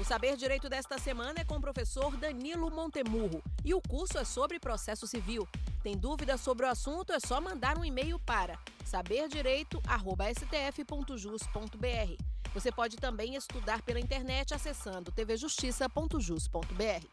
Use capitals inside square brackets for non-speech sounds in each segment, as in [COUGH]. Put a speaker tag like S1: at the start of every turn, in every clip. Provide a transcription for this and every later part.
S1: O Saber Direito desta semana é com o professor Danilo Montemurro e o curso é sobre processo civil. Tem dúvidas sobre o assunto? É só mandar um e-mail para saberdireito@stf.jus.br. Você pode também estudar pela internet acessando tvjustiça.jus.br.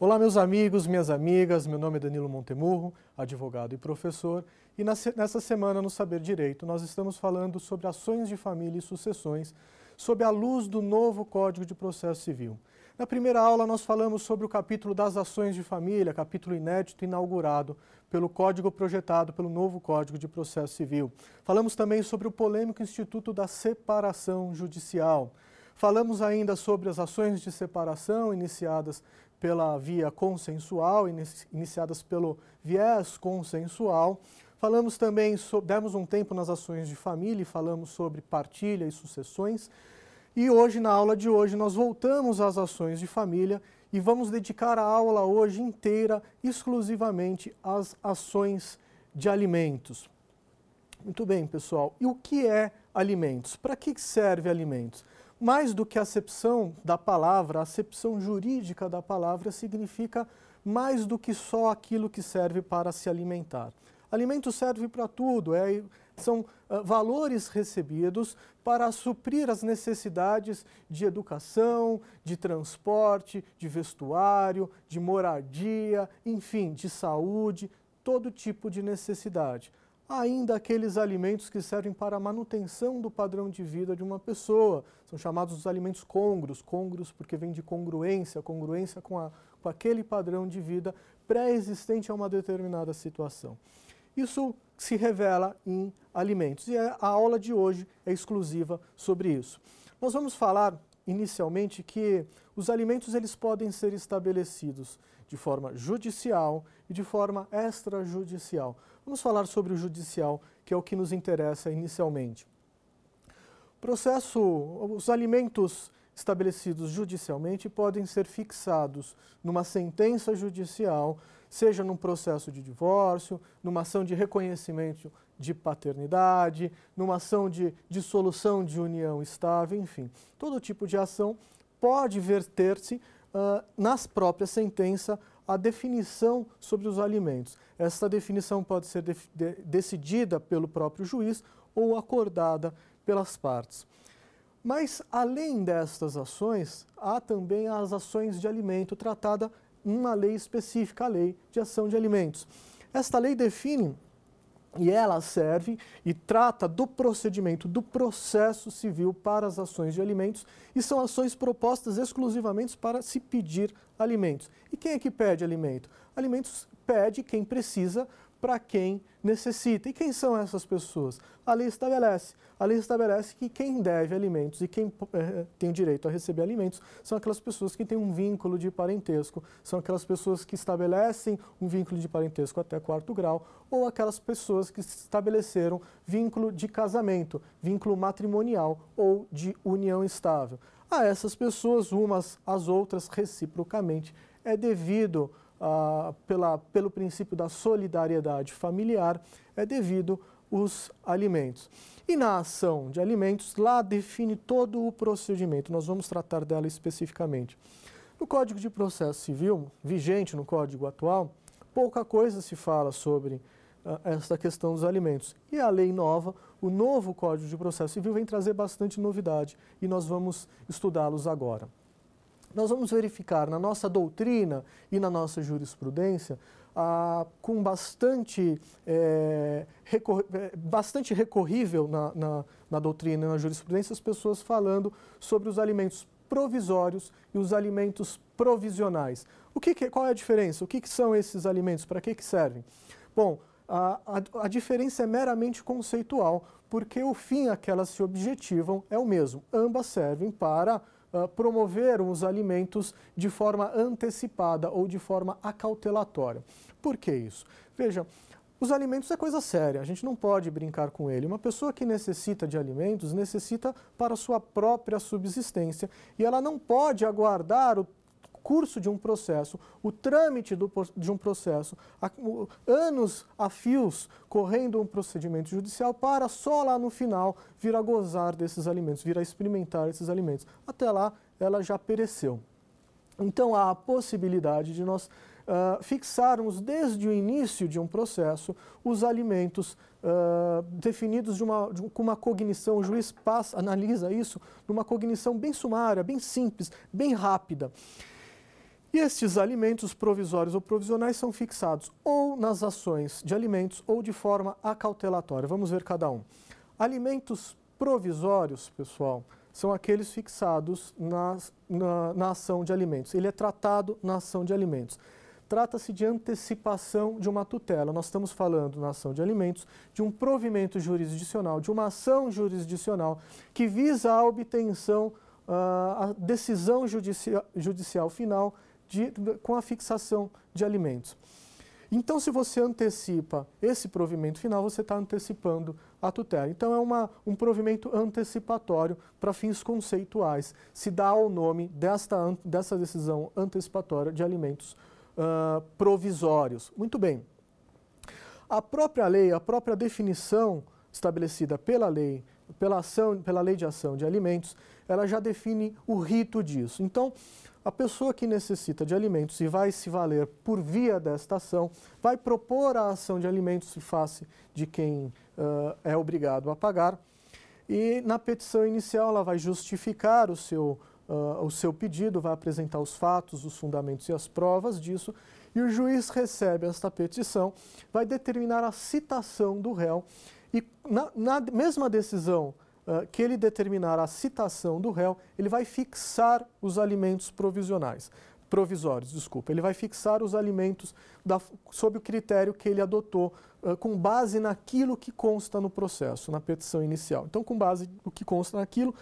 S1: Olá, meus amigos, minhas amigas. Meu nome é Danilo Montemurro, advogado e professor. E nessa semana no Saber Direito nós estamos falando sobre ações de família e sucessões sob a luz do novo Código de Processo Civil. Na primeira aula, nós falamos sobre o capítulo das ações de família, capítulo inédito inaugurado pelo código projetado pelo novo Código de Processo Civil. Falamos também sobre o polêmico Instituto da Separação Judicial. Falamos ainda sobre as ações de separação iniciadas pela via consensual, iniciadas pelo viés consensual. Falamos também, sobre, demos um tempo nas ações de família e falamos sobre partilha e sucessões. E hoje, na aula de hoje, nós voltamos às ações de família e vamos dedicar a aula hoje inteira exclusivamente às ações de alimentos. Muito bem, pessoal. E o que é alimentos? Para que serve alimentos? Mais do que a acepção da palavra, a acepção jurídica da palavra significa mais do que só aquilo que serve para se alimentar. Alimento serve para tudo, é, são uh, valores recebidos para suprir as necessidades de educação, de transporte, de vestuário, de moradia, enfim, de saúde, todo tipo de necessidade. Ainda aqueles alimentos que servem para a manutenção do padrão de vida de uma pessoa, são chamados os alimentos congros, congros porque vem de congruência, congruência com, a, com aquele padrão de vida pré-existente a uma determinada situação. Isso se revela em alimentos e a aula de hoje é exclusiva sobre isso. Nós vamos falar inicialmente que os alimentos eles podem ser estabelecidos de forma judicial e de forma extrajudicial. Vamos falar sobre o judicial, que é o que nos interessa inicialmente. Processo, os alimentos estabelecidos judicialmente podem ser fixados numa sentença judicial, seja num processo de divórcio, numa ação de reconhecimento de paternidade, numa ação de dissolução de união estável, enfim. Todo tipo de ação pode verter-se uh, nas próprias sentenças a definição sobre os alimentos. Essa definição pode ser de decidida pelo próprio juiz ou acordada pelas partes. Mas, além destas ações, há também as ações de alimento tratada em uma lei específica, a Lei de Ação de Alimentos. Esta lei define e ela serve e trata do procedimento, do processo civil para as ações de alimentos e são ações propostas exclusivamente para se pedir alimentos. E quem é que pede alimento? Alimentos pede quem precisa para quem necessita. E quem são essas pessoas? A lei estabelece. A lei estabelece que quem deve alimentos e quem eh, tem direito a receber alimentos são aquelas pessoas que têm um vínculo de parentesco, são aquelas pessoas que estabelecem um vínculo de parentesco até quarto grau, ou aquelas pessoas que estabeleceram vínculo de casamento, vínculo matrimonial ou de união estável. A essas pessoas, umas às outras, reciprocamente, é devido ah, pela, pelo princípio da solidariedade familiar é devido os alimentos. E na ação de alimentos, lá define todo o procedimento, nós vamos tratar dela especificamente. No Código de Processo Civil, vigente no Código atual, pouca coisa se fala sobre ah, essa questão dos alimentos. E a lei nova, o novo Código de Processo Civil, vem trazer bastante novidade e nós vamos estudá-los agora nós vamos verificar na nossa doutrina e na nossa jurisprudência, ah, com bastante, é, eh, recor eh, bastante recorrível na, na, na doutrina e na jurisprudência, as pessoas falando sobre os alimentos provisórios e os alimentos provisionais. O que, que qual é a diferença? O que, que são esses alimentos? Para que, que servem? Bom, a, a, a, diferença é meramente conceitual, porque o fim a que elas se objetivam é o mesmo. Ambas servem para ah, promoveram os alimentos de forma antecipada ou de forma acautelatória. Por que isso? Veja, os alimentos é coisa séria, a gente não pode brincar com ele. Uma pessoa que necessita de alimentos necessita para sua própria subsistência e ela não pode aguardar o curso de um processo, o trâmite do, de um processo, anos a fios correndo um procedimento judicial para só lá no final vir a gozar desses alimentos, vir a experimentar esses alimentos. Até lá, ela já pereceu. Então, há a possibilidade de nós uh, fixarmos desde o início de um processo os alimentos uh, definidos de uma, de, com uma cognição, o juiz passa, analisa isso numa cognição bem sumária, bem simples, bem rápida. E estes alimentos provisórios ou provisionais são fixados ou nas ações de alimentos ou de forma acautelatória. Vamos ver cada um. Alimentos provisórios, pessoal, são aqueles fixados na, na, na ação de alimentos. Ele é tratado na ação de alimentos trata-se de antecipação de uma tutela. Nós estamos falando na ação de alimentos de um provimento jurisdicional, de uma ação jurisdicional que visa a obtenção, ah, a decisão judicial final de, com a fixação de alimentos. Então, se você antecipa esse provimento final, você está antecipando a tutela. Então, é uma, um provimento antecipatório para fins conceituais. Se dá o nome desta, dessa decisão antecipatória de alimentos uh, provisórios. Muito bem. A própria lei, a própria definição estabelecida pela lei, pela, ação, pela lei de ação de alimentos, ela já define o rito disso. Então, a pessoa que necessita de alimentos e vai se valer por via desta ação, vai propor a ação de alimentos em face de quem uh, é obrigado a pagar. E na petição inicial, ela vai justificar o seu, uh, o seu pedido, vai apresentar os fatos, os fundamentos e as provas disso. E o juiz recebe esta petição, vai determinar a citação do réu. E na, na mesma decisão ah, que ele determinar a citação do réu, ele vai fixar os alimentos provisionais, provisórios, desculpa, ele vai fixar os alimentos da, sob o critério que ele adotou uh, com base naquilo que consta no processo, na petição inicial. Então, com base no que consta naquilo,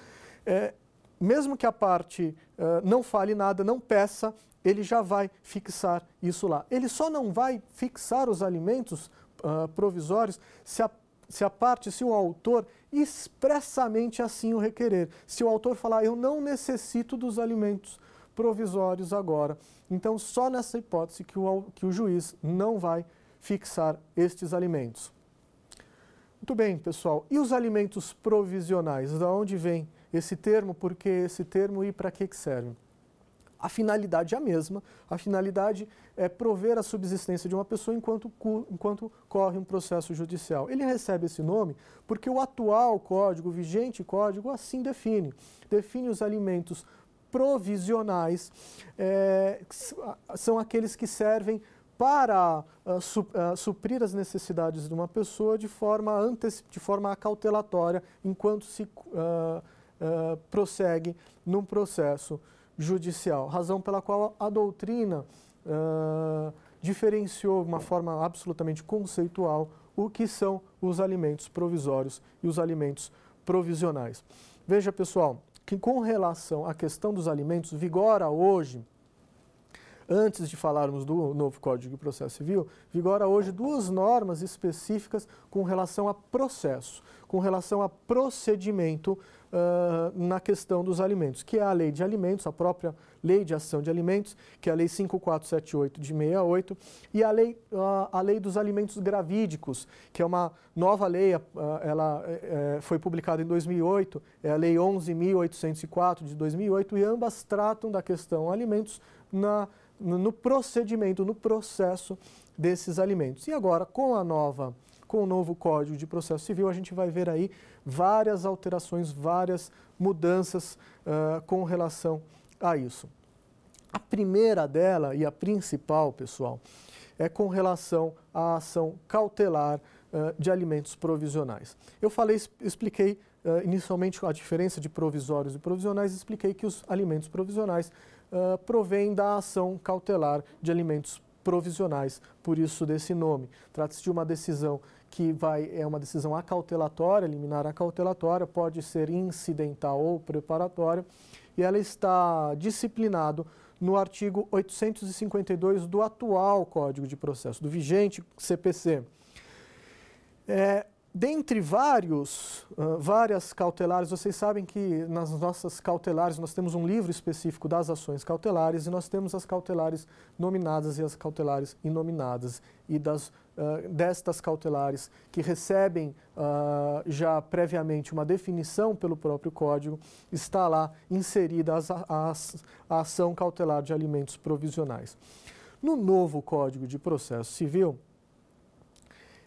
S1: é, mesmo que a parte uh, não fale nada, não peça, ele já vai fixar isso lá. Ele só não vai fixar os alimentos uh, provisórios se a, se a parte, se o autor expressamente assim o requerer. Se o autor falar, eu não necessito dos alimentos provisórios agora. Então, só nessa hipótese que o, que o juiz não vai fixar estes alimentos. Muito bem, pessoal. E os alimentos provisionais? Da onde vem esse termo? Por que esse termo e para que, que serve? a finalidade é a mesma. A finalidade é prover a subsistência de uma pessoa enquanto, enquanto corre um processo judicial. Ele recebe esse nome porque o atual código, o vigente código, assim define. Define os alimentos provisionais, é, são aqueles que servem para uh, su uh, suprir as necessidades de uma pessoa de forma, antes de forma acautelatória, enquanto se uh, prossegue num processo judicial, razão pela qual a doutrina uh, diferenciou de uma forma absolutamente conceitual o que são os alimentos provisórios e os alimentos provisionais. Veja, pessoal, que com relação à questão dos alimentos, vigora hoje, antes de falarmos do novo Código de Processo Civil, vigora hoje duas normas específicas com relação a processo, com relação a procedimento uh, na questão dos alimentos, que é a lei de alimentos, a própria lei de ação de alimentos, que é a lei 5478 de 68, e a lei, uh, a lei dos alimentos gravídicos, que é uma nova lei, uh, ela é, é, foi publicada em 2008, é a lei 11.804 de 2008, e ambas tratam da questão alimentos na, no procedimento, no processo desses alimentos. E agora, com a nova com o novo Código de Processo Civil, a gente vai ver aí várias alterações, várias mudanças uh, com relação a isso. A primeira dela e a principal, pessoal, é com relação à ação cautelar uh, de alimentos provisionais. Eu falei, expliquei uh, inicialmente a diferença de provisórios e provisionais, expliquei que os alimentos provisionais uh, provêm da ação cautelar de alimentos provisionais, por isso desse nome. Trata-se de uma decisão que vai, é uma decisão acautelatória, liminar acautelatória, pode ser incidental ou preparatória, e ela está disciplinado no artigo 852 do atual Código de Processo, do vigente CPC. É, Dentre vários, uh, várias cautelares, vocês sabem que nas nossas cautelares nós temos um livro específico das ações cautelares e nós temos as cautelares nominadas e as cautelares inominadas e das, uh, destas cautelares que recebem uh, já previamente uma definição pelo próprio código, está lá inserida as, as, a ação cautelar de alimentos provisionais. No novo Código de Processo Civil,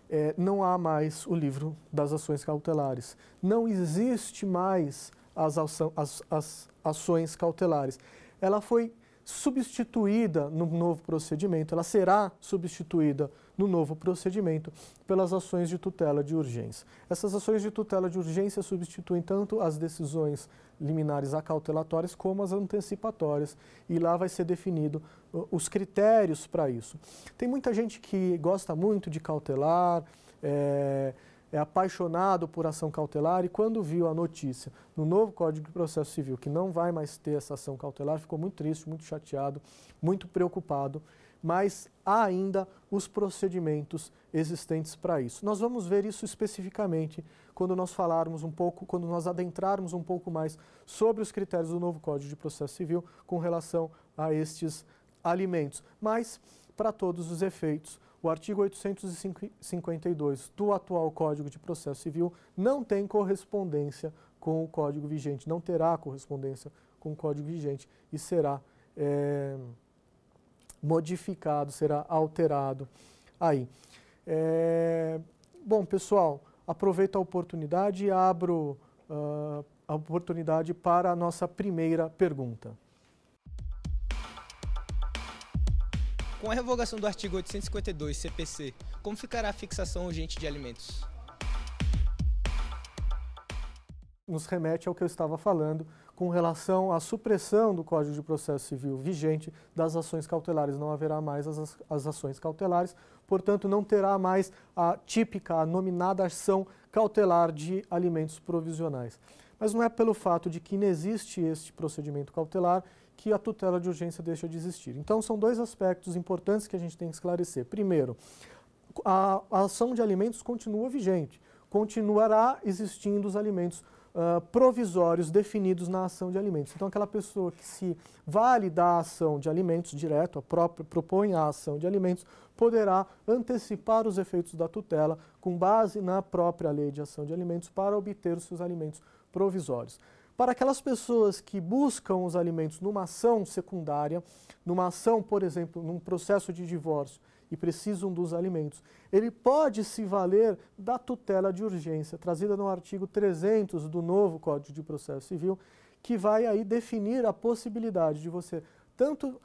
S1: é, não há mais o livro das ações cautelares. Não existe mais as, as, as ações cautelares. Ela foi substituída no novo procedimento, ela será substituída no novo procedimento pelas ações de tutela de urgência. Essas ações de tutela de urgência substituem tanto as decisões liminares acautelatórias como as antecipatórias e lá vai ser definido uh, os critérios para isso. Tem muita gente que gosta muito de cautelar, é, é apaixonado por ação cautelar e quando viu a notícia no novo Código de Processo Civil que não vai mais ter essa ação cautelar, ficou muito triste, muito chateado, muito preocupado, mas há ainda os procedimentos existentes para isso. Nós vamos ver isso especificamente quando nós falarmos um pouco, quando nós adentrarmos um pouco mais sobre os critérios do novo Código de Processo Civil com relação a estes alimentos. Mas para todos os efeitos, o artigo 852 do atual Código de Processo Civil não tem correspondência com o código vigente, não terá correspondência com o código vigente e será é, modificado, será alterado aí. É, bom, pessoal, aproveito a oportunidade e abro uh, a oportunidade para a nossa primeira pergunta. Com a revogação do artigo 852 CPC, como ficará a fixação urgente de alimentos? Nos remete ao que eu estava falando com relação à supressão do Código de Processo Civil vigente das ações cautelares. Não haverá mais as, as ações cautelares, portanto, não terá mais a típica, a nominada ação cautelar de alimentos provisionais. Mas não é pelo fato de que não existe este procedimento cautelar que a tutela de urgência deixa de existir. Então, são dois aspectos importantes que a gente tem que esclarecer. Primeiro, a, a ação de alimentos continua vigente, continuará existindo os alimentos uh, provisórios definidos na ação de alimentos. Então, aquela pessoa que se vale da ação de alimentos direto, a própria, propõe a ação de alimentos, poderá antecipar os efeitos da tutela com base na própria lei de ação de alimentos para obter os seus alimentos provisórios. Para aquelas pessoas que buscam os alimentos numa ação secundária, numa ação, por exemplo, num processo de divórcio e precisam dos alimentos, ele pode se valer da tutela de urgência, trazida no artigo 300 do novo Código de Processo Civil, que vai aí definir a possibilidade de você tanto uh,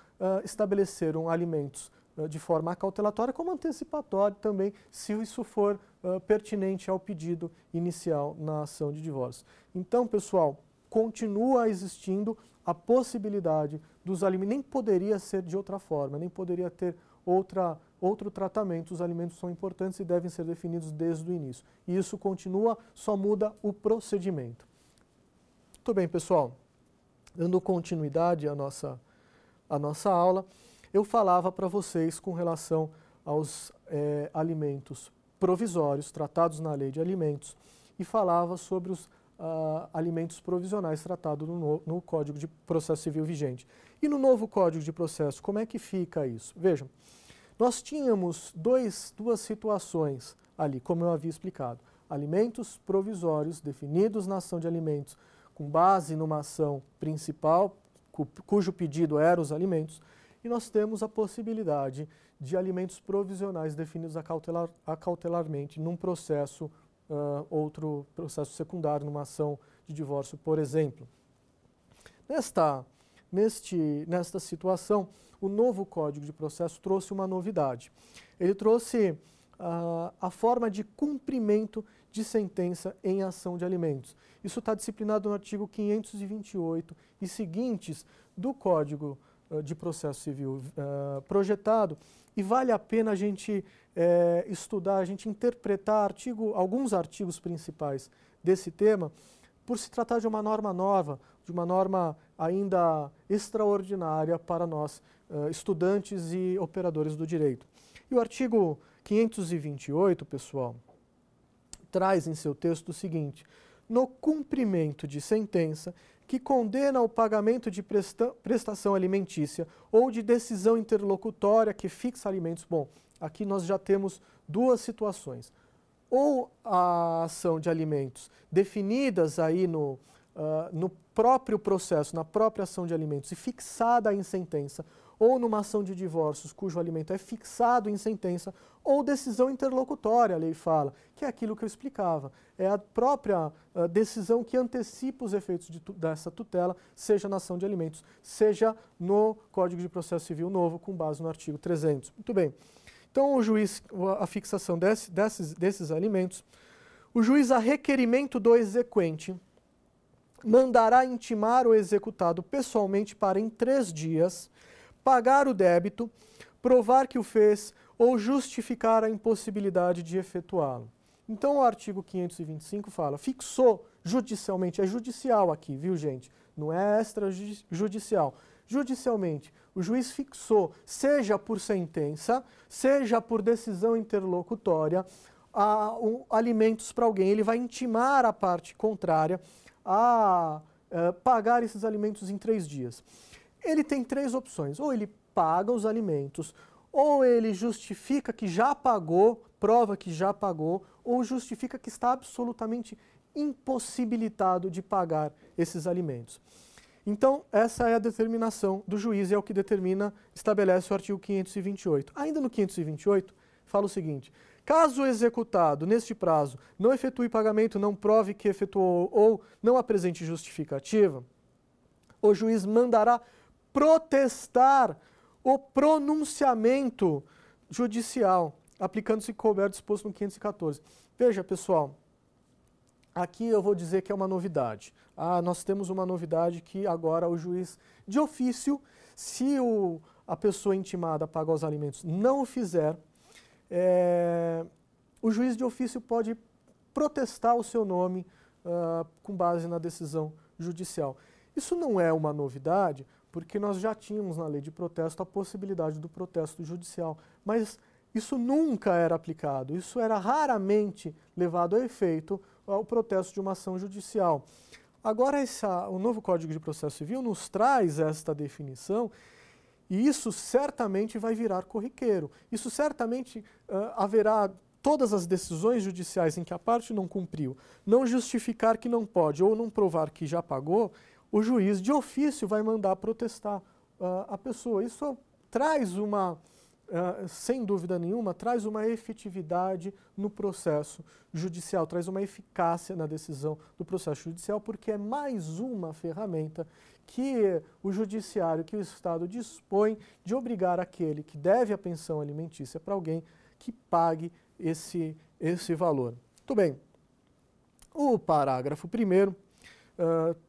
S1: estabelecer um alimentos de forma cautelatória como antecipatória também, se isso for uh, pertinente ao pedido inicial na ação de divórcio. Então, pessoal, continua existindo a possibilidade dos alimentos, nem poderia ser de outra forma, nem poderia ter outra, outro tratamento. Os alimentos são importantes e devem ser definidos desde o início. E isso continua, só muda o procedimento. Muito bem, pessoal. Dando continuidade à nossa, à nossa aula, eu falava para vocês com relação aos é, alimentos provisórios, tratados na Lei de Alimentos, e falava sobre os uh, alimentos provisionais tratado no, no, Código de Processo Civil vigente. E no novo Código de Processo, como é que fica isso? Vejam, nós tínhamos dois, duas situações ali, como eu havia explicado. Alimentos provisórios definidos na ação de alimentos com base numa ação principal, cujo pedido eram os alimentos, e nós temos a possibilidade de alimentos provisionais definidos acautelar, acautelarmente num processo uh, outro processo secundário numa ação de divórcio, por exemplo. Nesta, neste, nesta situação, o novo Código de Processo trouxe uma novidade. Ele trouxe uh, a forma de cumprimento de sentença em ação de alimentos. Isso está disciplinado no artigo 528 e seguintes do Código eh, de processo civil eh, projetado e vale a pena a gente eh, estudar, a gente interpretar artigo, alguns artigos principais desse tema, por se tratar de uma norma nova, de uma norma ainda extraordinária para nós, estudantes e operadores do direito. E o artigo 528, pessoal, traz em seu texto o seguinte: no cumprimento de sentença que condena o pagamento de presta prestação alimentícia ou de decisão interlocutória que fixa alimentos. Bom, aqui nós já temos duas situações. Ou a ação de alimentos definidas aí no, uh, no próprio processo, na própria ação de alimentos e fixada em sentença, ou numa ação de divórcios cujo alimento é fixado em sentença, ou decisão interlocutória, a lei fala, que é aquilo que eu explicava. É a própria uh, decisão que antecipa os efeitos de, dessa tutela, seja na ação de alimentos, seja no Código de Processo Civil Novo, com base no artigo 300. Muito bem. Então, o juiz, a fixação desse, desses, desses alimentos, o juiz, a requerimento do exequente, mandará intimar o executado pessoalmente para, em três dias, pagar o débito, provar que o fez ou justificar a impossibilidade de efetuá-lo. Então, o artigo 525 fala, fixou judicialmente, é judicial aqui, viu gente? Não é extrajudicial. Judicialmente, o juiz fixou, seja por sentença, seja por decisão interlocutória, a, um, alimentos para alguém, ele vai intimar a parte contrária a, a eh, pagar esses alimentos em três dias. Ele tem três opções: ou ele paga os alimentos, ou ele justifica que já pagou, prova que já pagou, ou justifica que está absolutamente impossibilitado de pagar esses alimentos. Então, essa é a determinação do juiz e é o que determina, estabelece o artigo 528. Ainda no 528, fala o seguinte: caso o executado neste prazo não efetue pagamento, não prove que efetuou ou não apresente justificativa, o juiz mandará protestar o pronunciamento judicial, aplicando-se coberto disposto no 514. Veja, pessoal, aqui eu vou dizer que é uma novidade. Ah, nós temos uma novidade que agora o juiz, de ofício, se o, a pessoa intimada a pagar os alimentos não o fizer, é, o juiz de ofício pode protestar o seu nome uh, com base na decisão judicial. Isso não é uma novidade, porque nós já tínhamos na lei de protesto a possibilidade do protesto judicial, mas isso nunca era aplicado, isso era raramente levado a efeito ao protesto de uma ação judicial. Agora, essa, o novo Código de Processo Civil nos traz esta definição e isso certamente vai virar corriqueiro. Isso certamente uh, haverá todas as decisões judiciais em que a parte não cumpriu, não justificar que não pode ou não provar que já pagou, o juiz de ofício vai mandar protestar uh, a pessoa. Isso traz uma, uh, sem dúvida nenhuma, traz uma efetividade no processo judicial, traz uma eficácia na decisão do processo judicial, porque é mais uma ferramenta que o judiciário, que o Estado dispõe de obrigar aquele que deve a pensão alimentícia para alguém que pague esse, esse valor. Muito bem. O parágrafo primeiro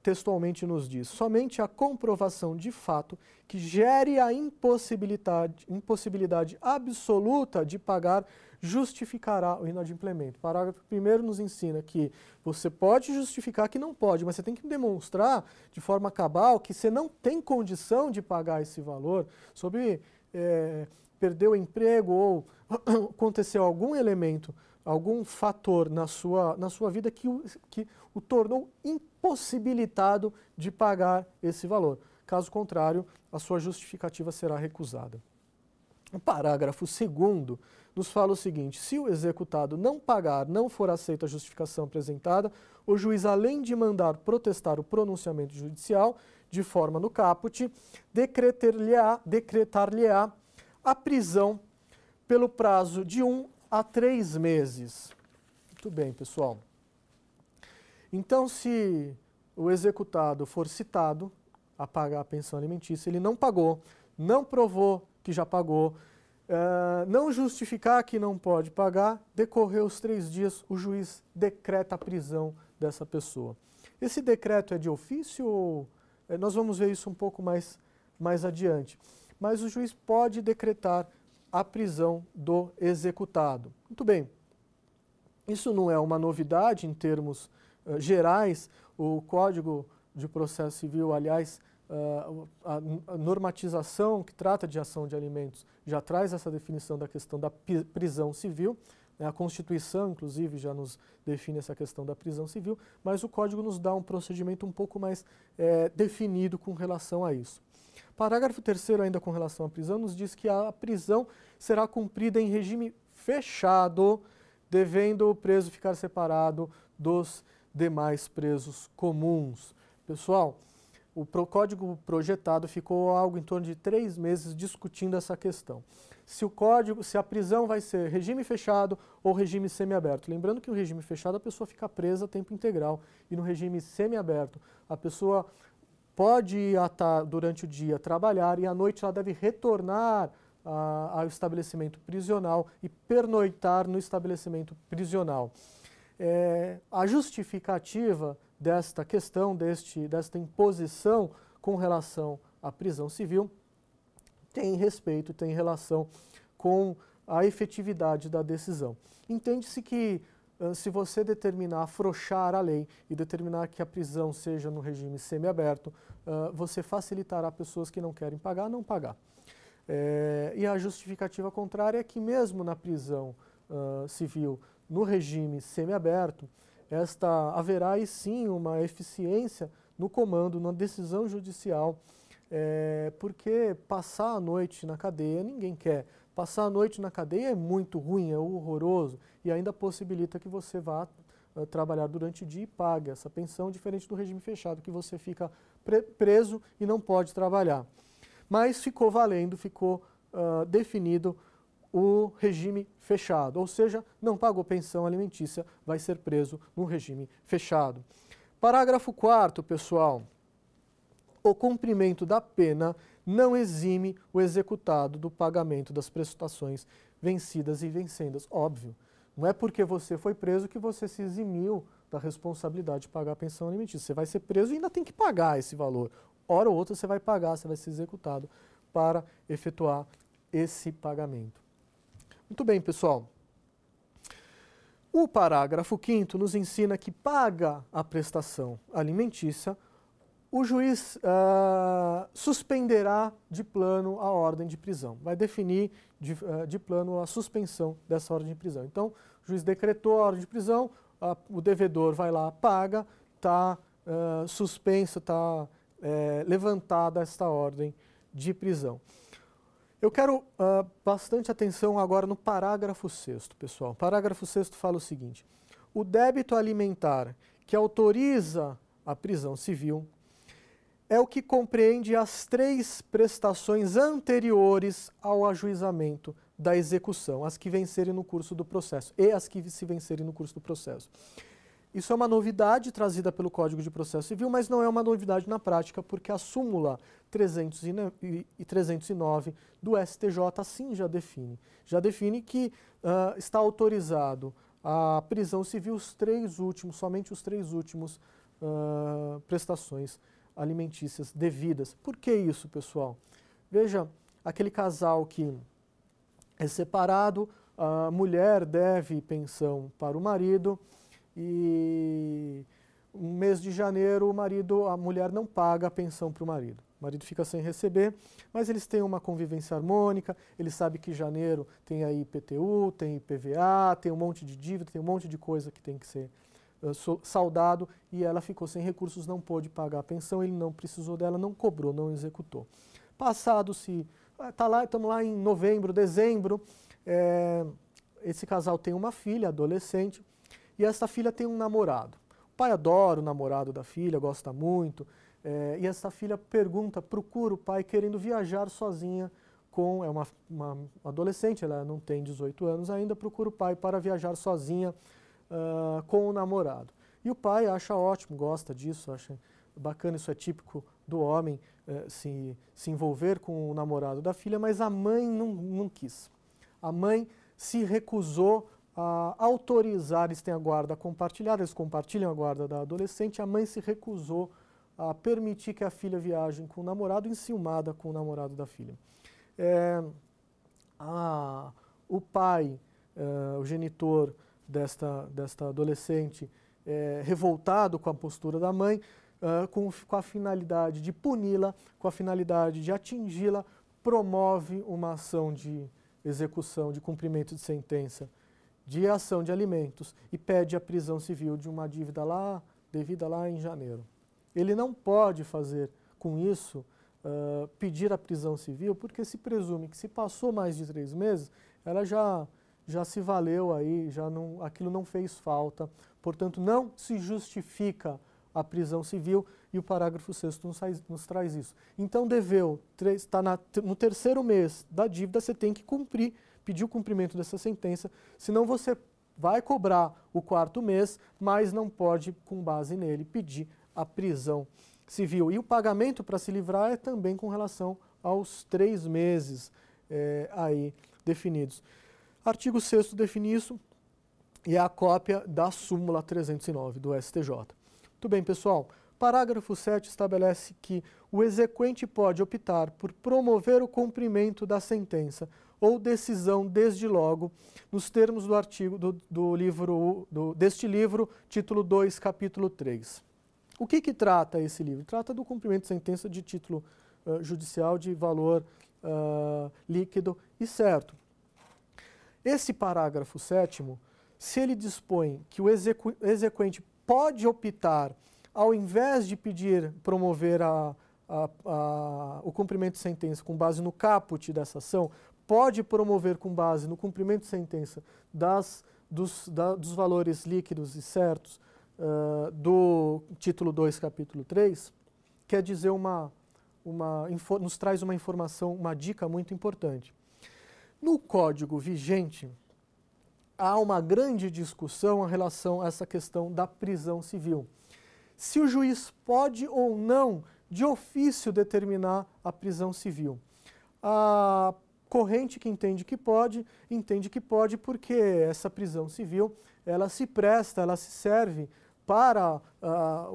S1: textualmente nos diz: somente a comprovação de fato que gere a impossibilidade, impossibilidade absoluta de pagar justificará o inadimplemento. O parágrafo 1 nos ensina que você pode justificar que não pode, mas você tem que demonstrar de forma cabal que você não tem condição de pagar esse valor sobre. É, eh, perdeu o emprego ou [CLEARS THROAT] aconteceu algum elemento algum fator na sua, na sua vida que o, que o tornou impossibilitado de pagar esse valor. Caso contrário, a sua justificativa será recusada. O parágrafo 2 nos fala o seguinte: se o executado não pagar, não for aceita a justificação apresentada, o juiz, além de mandar protestar o pronunciamento judicial, de forma no caput, decretar-lhe-á decretar a prisão pelo prazo de um há três meses. Muito bem, pessoal. Então, se o executado for citado a pagar a pensão alimentícia, ele não pagou, não provou que já pagou, uh, não justificar que não pode pagar, decorreu os três dias, o juiz decreta a prisão dessa pessoa. Esse decreto é de ofício ou. Eh, nós vamos ver isso um pouco mais, mais adiante. Mas o juiz pode decretar a prisão do executado. Muito bem, isso não é uma novidade em termos uh, gerais. O Código de Processo Civil, aliás, uh, a, a, normatização que trata de ação de alimentos já traz essa definição da questão da prisão civil. Né? A Constituição, inclusive, já nos define essa questão da prisão civil, mas o Código nos dá um procedimento um pouco mais é, definido com relação a isso. Parágrafo 3 ainda com relação à prisão, nos diz que a prisão será cumprida em regime fechado, devendo o preso ficar separado dos demais presos comuns. Pessoal, o código projetado ficou algo em torno de três meses discutindo essa questão. Se o código, se a prisão vai ser regime fechado ou regime semiaberto. Lembrando que o regime fechado a pessoa fica presa a tempo integral e no regime semiaberto a pessoa pode durante o dia trabalhar e à noite ela deve retornar ah, ao estabelecimento prisional e pernoitar no estabelecimento prisional. É, a justificativa desta questão, deste, desta imposição com relação à prisão civil, tem respeito, tem relação com a efetividade da decisão. Entende-se que se você determinar afrouxar a lei e determinar que a prisão seja no regime semiaberto, você facilitará pessoas que não querem pagar não pagar. Eh, e a justificativa contrária é que mesmo na prisão civil no regime semiaberto, esta haverá e sim uma eficiência no comando, na decisão judicial, eh, porque passar a noite na cadeia ninguém quer. Passar a noite na cadeia é muito ruim, é horroroso e ainda possibilita que você vá ah, trabalhar durante o dia e pague essa pensão, diferente do regime fechado, que você fica pre preso e não pode trabalhar. Mas ficou valendo, ficou uh, definido o regime fechado, ou seja, não pagou pensão alimentícia, vai ser preso no regime fechado. Parágrafo 4, pessoal. O cumprimento da pena não exime o executado do pagamento das prestações vencidas e vencendas. Óbvio. Não é porque você foi preso que você se eximiu da responsabilidade de pagar a pensão alimentícia. Você vai ser preso e ainda tem que pagar esse valor. Hora ou outra você vai pagar, você vai ser executado para efetuar esse pagamento. Muito bem, pessoal. O parágrafo 5 nos ensina que paga a prestação alimentícia o juiz uh, suspenderá de plano a ordem de prisão, vai definir de, uh, de, plano a suspensão dessa ordem de prisão. Então, o juiz decretou a ordem de prisão, o devedor vai lá, paga, está uh, ah, suspenso, está é, levantada esta ordem de prisão. Eu quero bastante atenção agora no parágrafo 6, pessoal. O parágrafo 6 fala o seguinte: o débito alimentar que autoriza a prisão civil é o que compreende as três prestações anteriores ao ajuizamento da execução, as que vencerem no curso do processo e as que se vencerem no curso do processo. Isso é uma novidade trazida pelo Código de Processo Civil, mas não é uma novidade na prática, porque a súmula 309 do STJ assim já define. Já define que uh, está autorizado a prisão civil os três últimos, somente os três últimos uh, prestações alimentícias devidas. Por que isso, pessoal? Veja, aquele casal que é separado, a mulher deve pensão para o marido e um mês de janeiro o marido, a mulher não paga a pensão para o marido. O marido fica sem receber, mas eles têm uma convivência harmônica, ele sabe que janeiro tem aí IPTU, tem IPVA, tem um monte de dívida, tem um monte de coisa que tem que ser eh, saudado e ela ficou sem recursos, não pôde pagar a pensão, ele não precisou dela, não cobrou, não executou. Passado-se, ah, tá lá, estamos lá em novembro, dezembro, é, esse casal tem uma filha, adolescente, e essa filha tem um namorado. O pai adora o namorado da filha, gosta muito, é, e essa filha pergunta, procura o pai querendo viajar sozinha com, é uma, uma adolescente, ela não tem 18 anos ainda, procura o pai para viajar sozinha uh, com o namorado. E o pai acha ótimo, gosta disso, acha bacana, isso é típico do homem uh, se, se envolver com o namorado da filha, mas a mãe não, não quis. A mãe se recusou a autorizar, eles têm a guarda compartilhada, eles compartilham a guarda da adolescente, a mãe se recusou a permitir que a filha viaje com o namorado, enciumada com o namorado da filha. É, a, o pai, eh, o genitor, desta, desta adolescente, é, revoltado com a postura da mãe, uh, com, com a finalidade de puni-la, com a finalidade de atingi-la, promove uma ação de execução, de cumprimento de sentença, de ação de alimentos e pede a prisão civil de uma dívida lá, devida lá em janeiro. Ele não pode fazer com isso uh, pedir a prisão civil, porque se presume que se passou mais de três meses, ela já já se valeu aí, já não, aquilo não fez falta. Portanto, não se justifica a prisão civil e o parágrafo 6 nos, nos, traz isso. Então, deveu, está no terceiro mês da dívida, você tem que cumprir, pedir o cumprimento dessa sentença, senão você vai cobrar o quarto mês, mas não pode, com base nele, pedir a prisão civil. E o pagamento para se livrar é também com relação aos três meses é, aí definidos. Artigo 6 define isso e é a cópia da súmula 309 do STJ. Muito bem, pessoal. Parágrafo 7 estabelece que o exequente pode optar por promover o cumprimento da sentença ou decisão desde logo, nos termos do artigo do, do livro do, deste livro, título 2, capítulo 3. O que, que trata esse livro? Trata do cumprimento de sentença de título uh, judicial de valor uh, líquido e certo. Esse parágrafo sétimo, se ele dispõe que o execu exequente pode optar, ao invés de pedir promover a, a, a, o cumprimento de sentença com base no caput dessa ação, pode promover com base no cumprimento de sentença das, dos, da, dos valores líquidos e certos uh, do título 2, capítulo 3, quer dizer uma, uma, nos traz uma informação, uma dica muito importante. No código vigente, há uma grande discussão em relação a essa questão da prisão civil. Se o juiz pode ou não, de ofício, determinar a prisão civil. A corrente que entende que pode, entende que pode porque essa prisão civil, ela se presta, ela se serve para uh,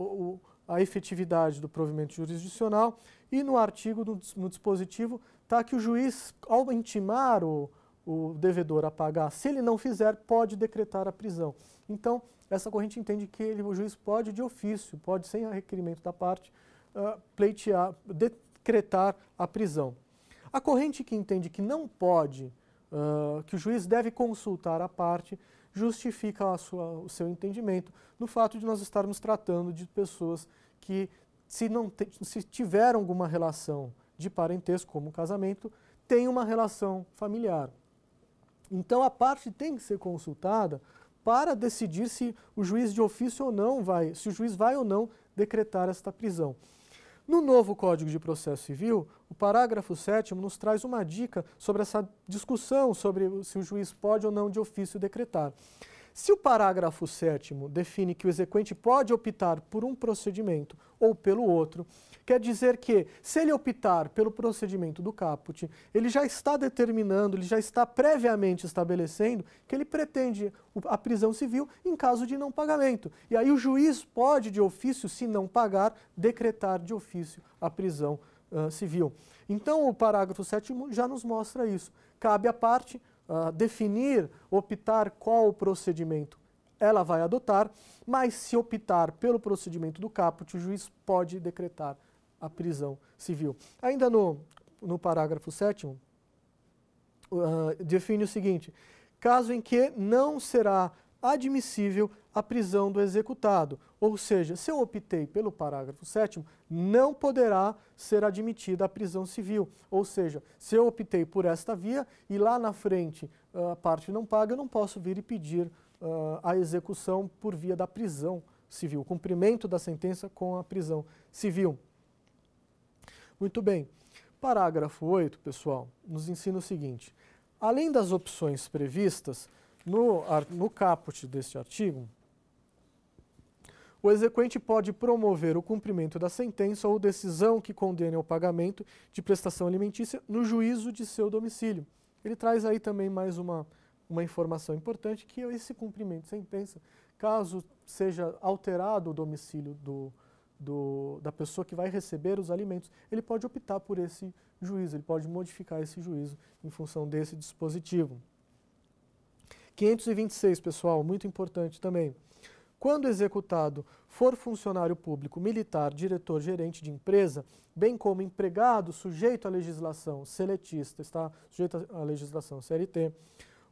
S1: o, a efetividade do provimento jurisdicional e no artigo, no, no dispositivo, está que o juiz, ao intimar o, o devedor a pagar, se ele não fizer, pode decretar a prisão. Então, essa corrente entende que ele, o juiz pode, de ofício, pode, sem requerimento da parte, uh, pleitear, decretar a prisão. A corrente que entende que não pode, uh, que o juiz deve consultar a parte, justifica a sua, o seu entendimento no fato de nós estarmos tratando de pessoas que, se, não te, se tiveram alguma relação de parentesco, como casamento, têm uma relação familiar. Então, a parte tem que ser consultada para decidir se o juiz de ofício ou não vai, se o juiz vai ou não decretar esta prisão. No novo Código de Processo Civil, o parágrafo 7 nos traz uma dica sobre essa discussão sobre se o juiz pode ou não de ofício decretar. Se o parágrafo 7 define que o exequente pode optar por um procedimento ou pelo outro, quer dizer que, se ele optar pelo procedimento do caput, ele já está determinando, ele já está previamente estabelecendo que ele pretende a prisão civil em caso de não pagamento. E aí o juiz pode, de ofício, se não pagar, decretar de ofício a prisão uh, civil. Então, o parágrafo 7 já nos mostra isso. Cabe à parte uh, definir, optar qual o procedimento ela vai adotar, mas se optar pelo procedimento do caput, o juiz pode decretar a prisão civil. Ainda no, no parágrafo 7, uh, ah, define o seguinte: caso em que não será admissível a prisão do executado. Ou seja, se eu optei pelo parágrafo 7, não poderá ser admitida a prisão civil. Ou seja, se eu optei por esta via e lá na frente ah, a parte não paga, eu não posso vir e pedir ah, a execução por via da prisão civil, cumprimento da sentença com a prisão civil. Muito bem. Parágrafo 8, pessoal, nos ensina o seguinte: além das opções previstas no, no caput deste artigo, o exequente pode promover o cumprimento da sentença ou decisão que condene ao pagamento de prestação alimentícia no juízo de seu domicílio. Ele traz aí também mais uma, uma informação importante, que é esse cumprimento de sentença, caso seja alterado o domicílio do, do, da pessoa que vai receber os alimentos, ele pode optar por esse juízo, ele pode modificar esse juízo em função desse dispositivo. 526, pessoal, muito importante também quando executado, for funcionário público, militar, diretor, gerente de empresa, bem como empregado sujeito à legislação seletista, está sujeito à legislação CLT,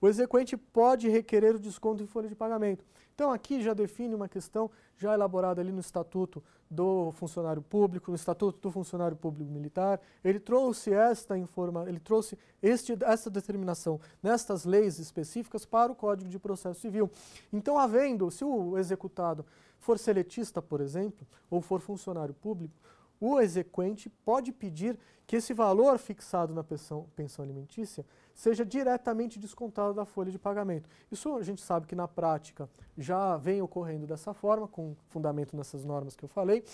S1: o exequente pode requerer o desconto em folha de pagamento. Então aqui já define uma questão já elaborada ali no Estatuto do funcionário público, no Estatuto do Funcionário Público Militar, ele trouxe esta informa, ele trouxe este, esta determinação nestas leis específicas para o Código de Processo Civil. Então, havendo, se o executado for seletista, por exemplo, ou for funcionário público, o exequente pode pedir que esse valor fixado na pensão, pensão alimentícia seja diretamente descontado da folha de pagamento. Isso a gente sabe que na prática já vem ocorrendo dessa forma, com fundamento nessas normas que eu falei,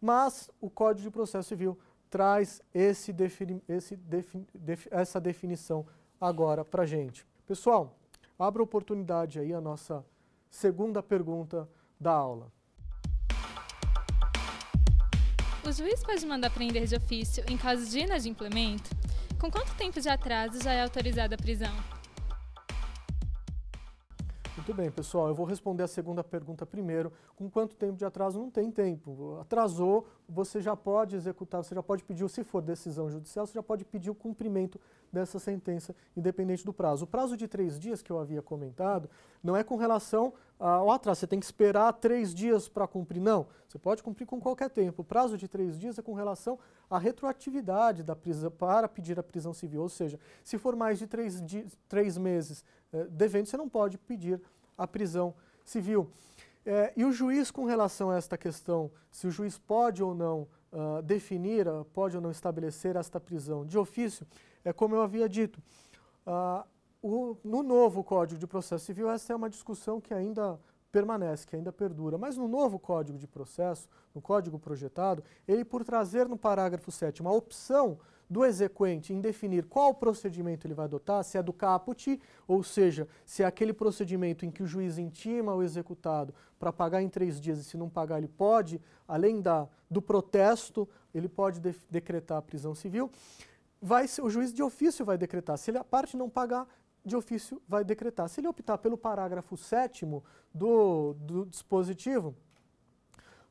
S1: mas o Código de Processo Civil traz esse defini esse def essa definição agora para a gente. Pessoal, abra oportunidade aí a nossa segunda pergunta da aula. O juiz pode mandar prender de ofício em caso de inadimplemento? Com quanto tempo de atraso já é autorizada a prisão? Muito bem, pessoal, eu vou responder a segunda pergunta primeiro. Com quanto tempo de atraso? Não tem tempo. Atrasou, você já pode executar, você já pode pedir, se for decisão judicial, você já pode pedir o cumprimento dessa sentença, independente do prazo. O prazo de três dias que eu havia comentado não é com relação ao atraso, você tem que esperar três dias para cumprir. Não, você pode cumprir com qualquer tempo. O prazo de três dias é com relação à retroatividade da prisão para pedir a prisão civil, ou seja, se for mais de três, três meses é, devendo, você não pode pedir a prisão civil. É, e o juiz, com relação a esta questão, se o juiz pode ou não uh, definir, ah, pode ou não estabelecer esta prisão de ofício, é como eu havia dito, ah, o, no novo Código de Processo Civil, essa é uma discussão que ainda permanece, que ainda perdura. Mas no novo Código de Processo, no Código projetado, ele, por trazer no parágrafo 7 uma opção do exequente em definir qual procedimento ele vai adotar, se é do caput, ou seja, se é aquele procedimento em que o juiz intima o executado para pagar em três dias e se não pagar ele pode, além da, do protesto, ele pode de, decretar a prisão civil vai o juiz de ofício vai decretar. Se ele, a parte não pagar, de ofício vai decretar. Se ele optar pelo parágrafo 7 do, do dispositivo,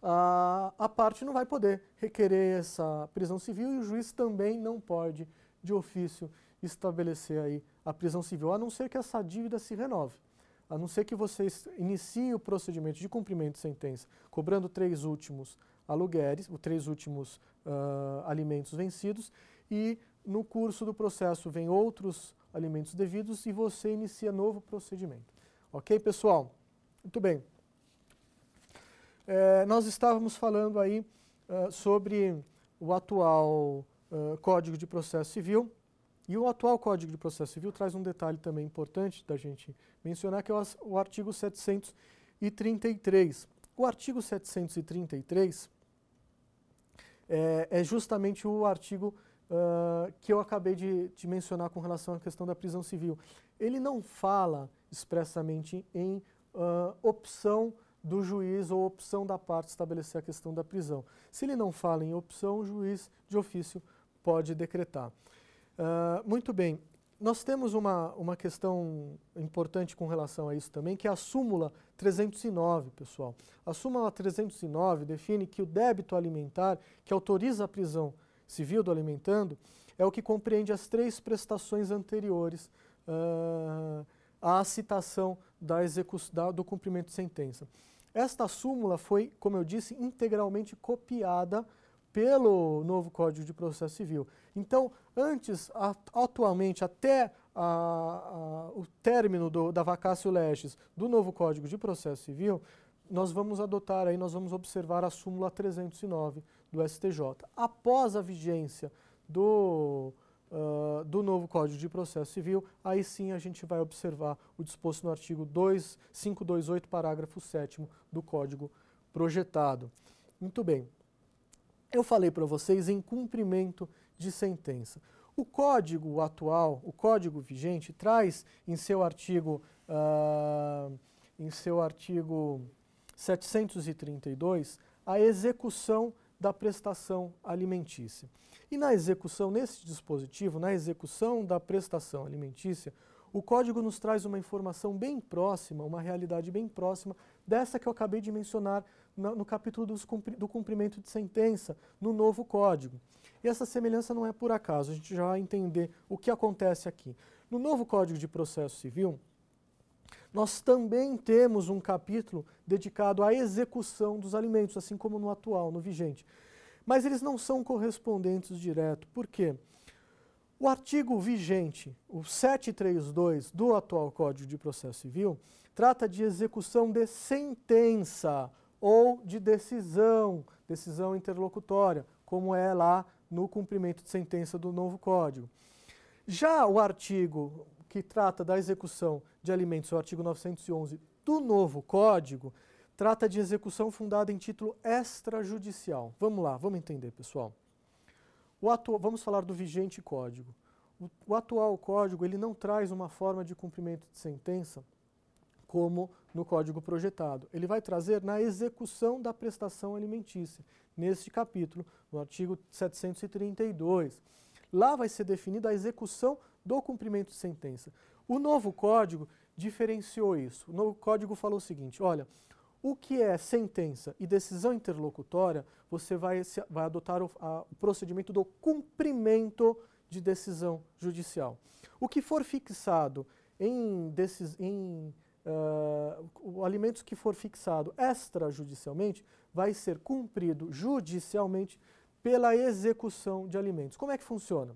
S1: a, a parte não vai poder requerer essa prisão civil e o juiz também não pode, de ofício, estabelecer aí a prisão civil, a não ser que essa dívida se renove. A não ser que vocês iniciem o procedimento de cumprimento de sentença cobrando três últimos aluguéis, os três últimos uh, alimentos vencidos, e no curso do processo vem outros alimentos devidos e você inicia novo procedimento. Ok, pessoal? Muito bem. É, nós estávamos falando aí uh, sobre o atual uh, Código de Processo Civil. E o atual Código de Processo Civil traz um detalhe também importante da gente mencionar, que é o artigo 733. O artigo 733 é, é justamente o artigo uh, que eu acabei de, de mencionar com relação à questão da prisão civil. Ele não fala expressamente em uh, opção do juiz ou opção da parte estabelecer a questão da prisão. Se ele não fala em opção, o juiz de ofício pode decretar. Uh, muito bem, nós temos uma, uma questão importante com relação a isso também, que é a súmula 309, pessoal. A súmula 309 define que o débito alimentar que autoriza a prisão civil do alimentando, é o que compreende as três prestações anteriores uh, à citação da da, do cumprimento de sentença. Esta súmula foi, como eu disse, integralmente copiada pelo novo Código de Processo Civil. Então, antes, atualmente, até a, a, o término do, da vacácio legis do novo Código de Processo Civil, nós vamos adotar aí, nós vamos observar a súmula 309 do STJ. Após a vigência do, uh, do novo Código de Processo Civil, aí sim a gente vai observar o disposto no artigo 2528, parágrafo 7 do Código projetado. Muito bem. Eu falei para vocês em cumprimento de sentença. O código atual, o código vigente, traz em seu artigo, uh, em seu artigo 732 a execução da prestação alimentícia. E na execução, nesse dispositivo, na execução da prestação alimentícia, o código nos traz uma informação bem próxima, uma realidade bem próxima dessa que eu acabei de mencionar no capítulo do cumprimento de sentença, no novo código. E essa semelhança não é por acaso, a gente já vai entender o que acontece aqui. No novo Código de Processo Civil, nós também temos um capítulo dedicado à execução dos alimentos, assim como no atual, no vigente. Mas eles não são correspondentes direto. Por quê? O artigo vigente, o 732 do atual Código de Processo Civil, trata de execução de sentença ou de decisão, decisão interlocutória, como é lá no cumprimento de sentença do novo Código. Já o artigo que trata da execução de alimentos, o artigo 911 do novo Código, trata de execução fundada em título extrajudicial. Vamos lá, vamos entender, pessoal. Atu... Vamos falar do vigente código. O, o atual código ele não traz uma forma de cumprimento de sentença como no código projetado. Ele vai trazer na execução da prestação alimentícia, neste capítulo, no artigo 732. Lá vai ser definida a execução do cumprimento de sentença. O novo código diferenciou isso. O novo código falou o seguinte: olha, o que é sentença e decisão interlocutória, você vai, vai adotar o, a, o procedimento do cumprimento de decisão judicial. O que for fixado em, desses, em uh, ah, alimentos que for fixado extrajudicialmente vai ser cumprido judicialmente pela execução de alimentos. Como é que funciona?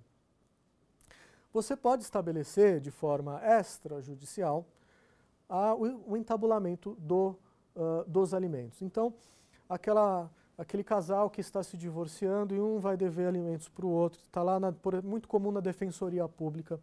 S1: você pode estabelecer de forma extrajudicial a, o, o, entabulamento do, uh, dos alimentos. Então, aquela, aquele casal que está se divorciando e um vai dever alimentos para o outro, está lá, na, por, muito comum na defensoria pública.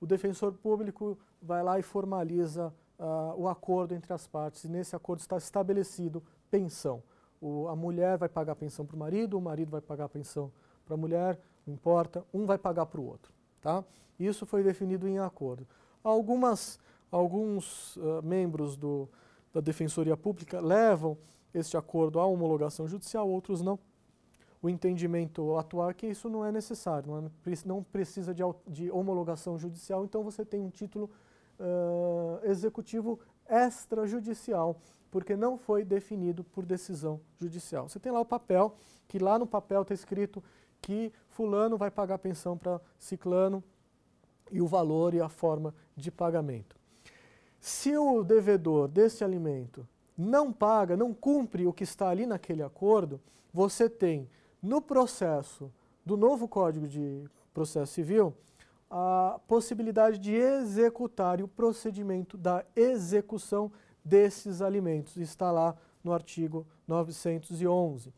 S1: O defensor público vai lá e formaliza uh, o acordo entre as partes, e nesse acordo está estabelecido pensão. O, a mulher vai pagar pensão para o marido, o marido vai pagar pensão para a mulher, não importa, um vai pagar para o outro. Tá? Isso foi definido em acordo. Algumas, alguns uh, membros do, da Defensoria Pública levam este acordo à homologação judicial, outros não. O entendimento atual é que isso não é necessário, não, é, não precisa de, de, homologação judicial, então você tem um título uh, executivo extrajudicial, porque não foi definido por decisão judicial. Você tem lá o papel, que lá no papel está escrito que fulano vai pagar pensão para ciclano e o valor e a forma de pagamento. Se o devedor desse alimento não paga, não cumpre o que está ali naquele acordo, você tem no processo do novo Código de Processo Civil a possibilidade de executar e o procedimento da execução desses alimentos. Está lá no artigo 911.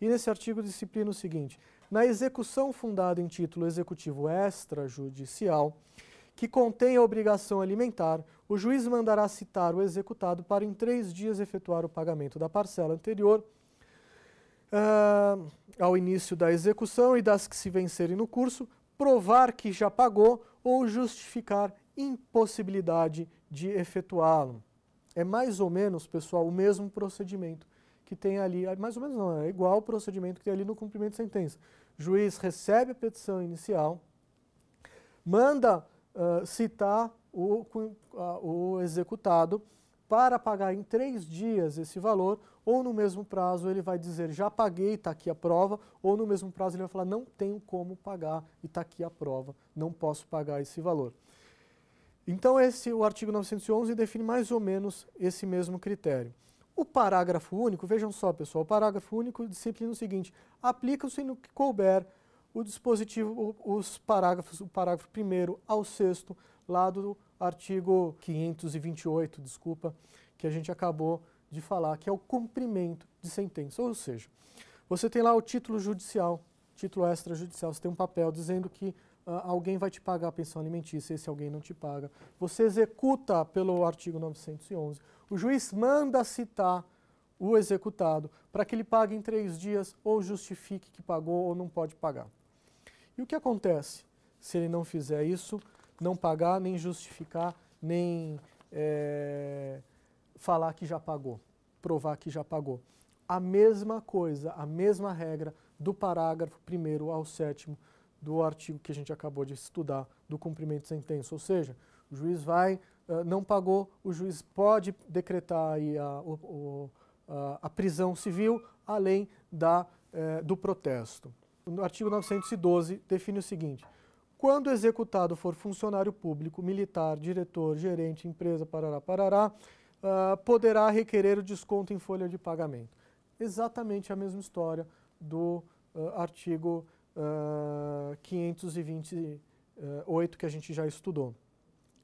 S1: E nesse artigo disciplina o seguinte: na execução fundada em título executivo extrajudicial, que contém a obrigação alimentar, o juiz mandará citar o executado para em três dias efetuar o pagamento da parcela anterior uh, ao início da execução e das que se vencerem no curso, provar que já pagou ou justificar impossibilidade de efetuá-lo. É mais ou menos, pessoal, o mesmo procedimento que tem ali, ah, mais ou menos não, é igual o procedimento que tem ali no cumprimento de sentença. O juiz recebe a petição inicial, manda uh, citar o, uh, o executado para pagar em três dias esse valor, ou no mesmo prazo ele vai dizer já paguei, está aqui a prova, ou no mesmo prazo ele vai falar não tenho como pagar e está aqui a prova, não posso pagar esse valor. Então esse é o artigo 911 define mais ou menos esse mesmo critério. O parágrafo único, vejam só, pessoal, o parágrafo único disciplina o seguinte: aplica-se no que couber o dispositivo, os parágrafos, o parágrafo primeiro ao sexto, lá do artigo 528, desculpa, que a gente acabou de falar, que é o cumprimento de sentença. Ou seja, você tem lá o título judicial, título extrajudicial, você tem um papel dizendo que ah, alguém vai te pagar a pensão alimentícia, esse alguém não te paga. Você executa pelo artigo 911. O juiz manda citar o executado para que ele pague em três dias ou justifique que pagou ou não pode pagar. E o que acontece se ele não fizer isso, não pagar, nem justificar, nem é, falar que já pagou, provar que já pagou? A mesma coisa, a mesma regra do parágrafo 1 ao 7 do artigo que a gente acabou de estudar, do cumprimento de sentença. Ou seja, o juiz vai, não pagou, o juiz pode decretar aí a, a, a prisão civil além da, do protesto. O artigo 912 define o seguinte: quando o executado for funcionário público, militar, diretor, gerente, empresa, parará, parará, poderá requerer o desconto em folha de pagamento. Exatamente a mesma história do artigo uh, ah, 528 que a gente já estudou.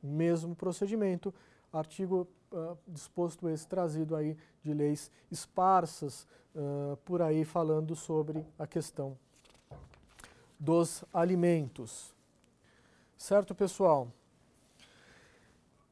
S1: Mesmo procedimento, artigo uh, disposto esse trazido aí de leis esparsas uh, por aí falando sobre a questão dos alimentos. Certo, pessoal?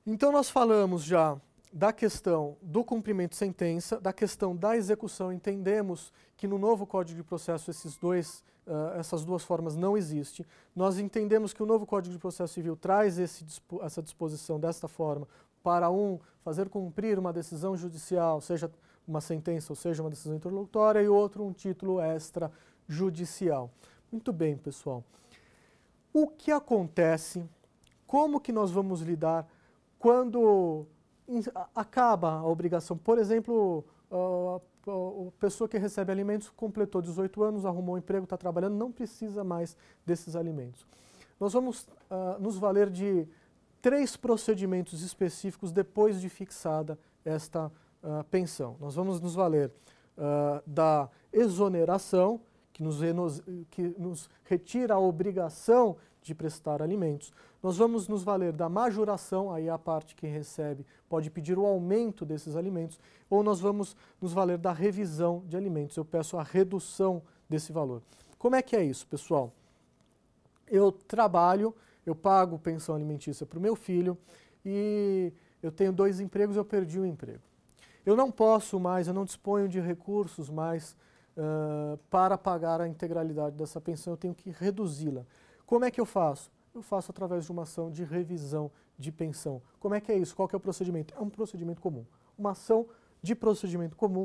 S1: Então nós falamos já da questão do cumprimento de sentença, da questão da execução, entendemos que no novo Código de Processo esses dois, uh, essas duas formas não existem. Nós entendemos que o novo Código de Processo Civil traz esse, essa disposição desta forma para um fazer cumprir uma decisão judicial, seja uma sentença ou seja uma decisão interlocutória, e outro um título extra judicial. Muito bem, pessoal. O que acontece? Como que nós vamos lidar quando acaba a obrigação. Por exemplo, a pessoa que recebe alimentos completou 18 anos, arrumou um emprego, está trabalhando, não precisa mais desses alimentos. Nós vamos uh, nos valer de três procedimentos específicos depois de fixada esta uh, pensão. Nós vamos nos valer uh, da exoneração, que nos, que nos retira a obrigação de prestar alimentos. Nós vamos nos valer da majoração, aí é a parte que recebe pode pedir o aumento desses alimentos, ou nós vamos nos valer da revisão de alimentos. Eu peço a redução desse valor. Como é que é isso, pessoal? Eu trabalho, eu pago pensão alimentícia para o meu filho e eu tenho dois empregos, eu perdi o um emprego. Eu não posso mais, eu não disponho de recursos mais uh, para pagar a integralidade dessa pensão, eu tenho que reduzi-la. Como é que eu faço? Eu faço através de uma ação de revisão de pensão. Como é que é isso? Qual que é o procedimento? É um procedimento comum. Uma ação de procedimento comum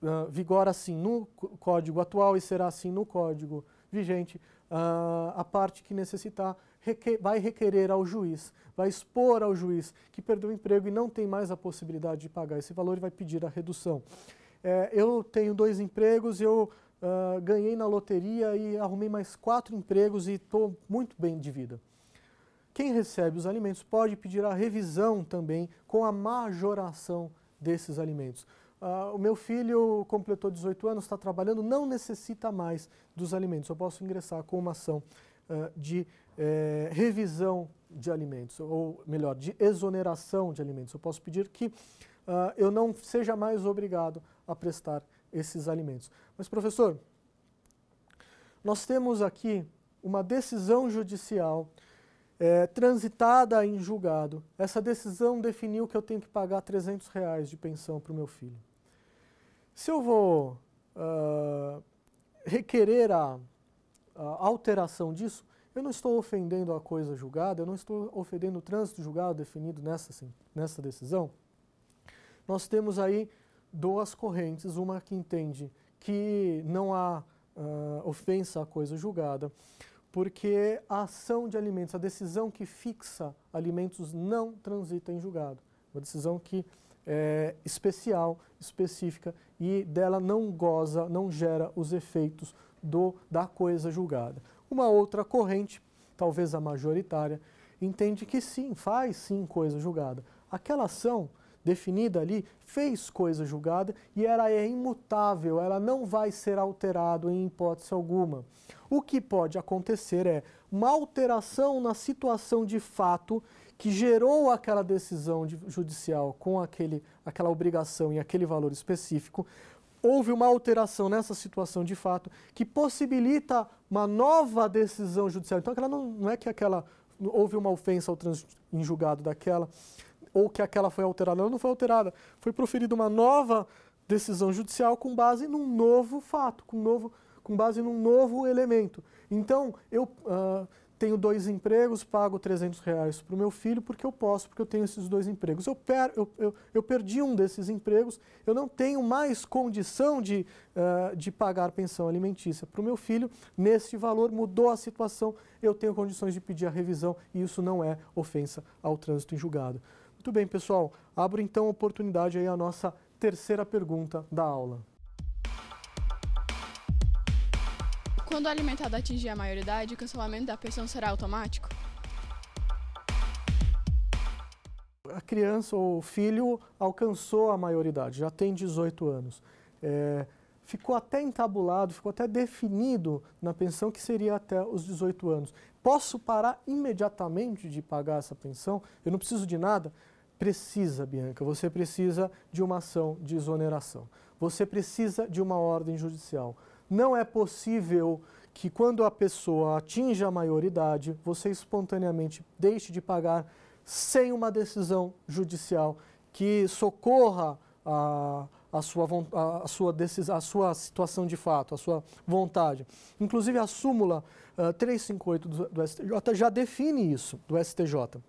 S1: uh, vigora assim no código atual e será assim no código vigente. Uh, a parte que necessitar requer, vai requerer ao juiz, vai expor ao juiz que perdeu o emprego e não tem mais a possibilidade de pagar esse valor e vai pedir a redução. É, eu tenho dois empregos, eu uh, ganhei na loteria e arrumei mais quatro empregos e estou muito bem de vida. Quem recebe os alimentos pode pedir a revisão também com a majoração desses alimentos. Uh, o meu filho completou 18 anos, está trabalhando, não necessita mais dos alimentos. Eu posso ingressar com uma ação uh, de eh, revisão de alimentos, ou melhor, de exoneração de alimentos. Eu posso pedir que uh, eu não seja mais obrigado a prestar esses alimentos. Mas, professor, nós temos aqui uma decisão judicial é, transitada em julgado. Essa decisão definiu que eu tenho que pagar 300 reais de pensão para o meu filho. Se eu vou uh, requerer a, a alteração disso, eu não estou ofendendo a coisa julgada, eu não estou ofendendo o trânsito julgado definido nessa, nessa decisão. Nós temos aí duas correntes, uma que entende que não há uh, ofensa à coisa julgada, porque a ação de alimentos, a decisão que fixa alimentos não transita em julgado. Uma decisão que é especial, específica e dela não goza, não gera os efeitos do, da coisa julgada. Uma outra corrente, talvez a majoritária, entende que sim, faz sim coisa julgada. Aquela ação definida ali, fez coisa julgada e ela é imutável, ela não vai ser alterada em hipótese alguma. O que pode acontecer é uma alteração na situação de fato que gerou aquela decisão judicial com aquele, aquela obrigação e aquele valor específico, houve uma alteração nessa situação de fato que possibilita uma nova decisão judicial. Então, aquela não, não é que aquela houve uma ofensa ao trânsito em julgado daquela, ou que aquela foi alterada. Ela não foi alterada. Foi proferida uma nova decisão judicial com base num novo fato, com, novo, com base num novo elemento. Então, eu uh, tenho dois empregos, pago 300 reais para o meu filho porque eu posso, porque eu tenho esses dois empregos. Eu, per, eu, eu, eu perdi um desses empregos, eu não tenho mais condição de, uh, de pagar pensão alimentícia para o meu filho. Nesse valor, mudou a situação, eu tenho condições de pedir a revisão e isso não é ofensa ao trânsito em julgado. Muito bem, pessoal. Abro então a oportunidade aí a nossa terceira pergunta da aula. Quando o alimentado atingir a maioridade, o cancelamento da pensão será automático? A criança ou o filho alcançou a maioridade, já tem 18 anos. É, ficou até entabulado, ficou até definido na pensão que seria até os 18 anos. Posso parar imediatamente de pagar essa pensão? Eu não preciso de nada? precisa, Bianca, você precisa de uma ação de exoneração. Você precisa de uma ordem judicial. Não é possível que quando a pessoa atinja a maioridade, você espontaneamente deixe de pagar sem uma decisão judicial que socorra a, a, sua, a, sua, a sua situação de fato, a sua vontade. Inclusive, a súmula uh, ah, 358 do, do STJ já define isso, do STJ.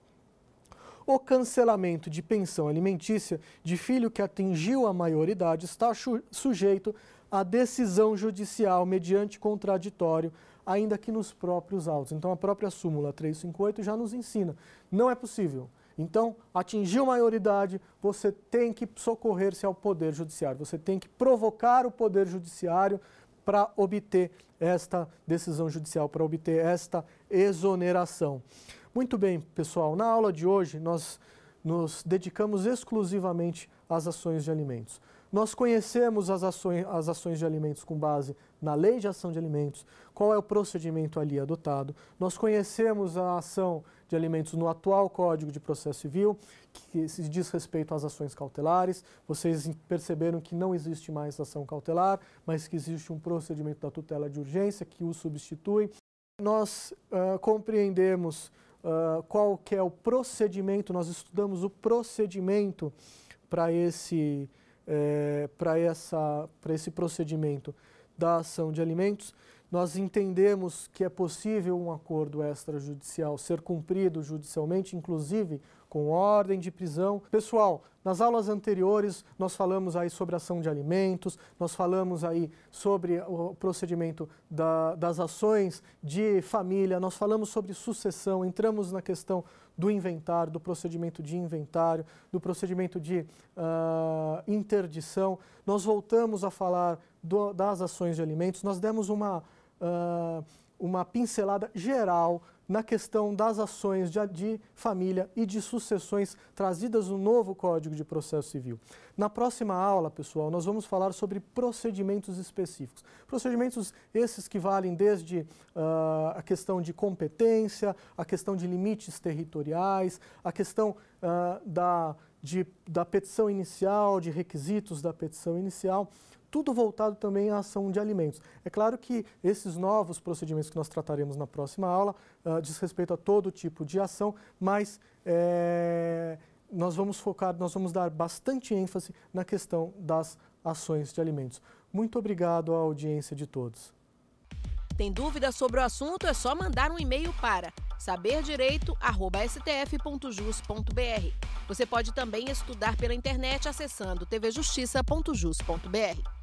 S1: O cancelamento de pensão alimentícia de filho que atingiu a maioridade está sujeito a decisão judicial mediante contraditório, ainda que nos próprios autos. Então, a própria súmula 358 já nos ensina. Não é possível. Então, atingiu maioridade, você tem que socorrer-se ao Poder Judiciário, você tem que provocar o Poder Judiciário para obter esta decisão judicial, para obter esta exoneração. Muito bem, pessoal, na aula de hoje nós nos dedicamos exclusivamente às ações de alimentos. Nós conhecemos as ações, as ações de alimentos com base na lei de ação de alimentos, qual é o procedimento ali adotado. Nós conhecemos a ação de alimentos no atual Código de Processo Civil, que se diz respeito às ações cautelares. Vocês perceberam que não existe mais ação cautelar, mas que existe um procedimento da tutela de urgência que o substitui. Nós uh, compreendemos uh, qual que é o procedimento, nós estudamos o procedimento para esse, é, essa, esse procedimento da ação de alimentos. Nós entendemos que é possível um acordo extrajudicial ser cumprido judicialmente, inclusive com ordem de prisão. Pessoal, nas aulas anteriores nós falamos aí sobre ação de alimentos, nós falamos aí sobre o procedimento da, das ações de família, nós falamos sobre sucessão, entramos na questão do inventário, do procedimento de inventário, do procedimento de uh, interdição. Nós voltamos a falar do, das ações de alimentos, nós demos uma, uh, uma pincelada geral na questão das ações de, de, família e de sucessões trazidas no novo Código de Processo Civil. Na próxima aula, pessoal, nós vamos falar sobre procedimentos específicos. Procedimentos esses que valem desde uh, a questão de competência, a questão de limites territoriais, a questão uh, da, de, da petição inicial, de requisitos da petição inicial tudo voltado também à ação de alimentos. É claro que esses novos procedimentos que nós trataremos na próxima aula uh, diz respeito a todo tipo de ação, mas é, nós vamos focar, nós vamos dar bastante ênfase na questão das ações de alimentos. Muito obrigado à audiência de todos. Tem dúvida sobre o assunto? É só mandar um e-mail para saberdireito@stf.jus.br. Você pode também estudar pela internet acessando tvjustiça.jus.br.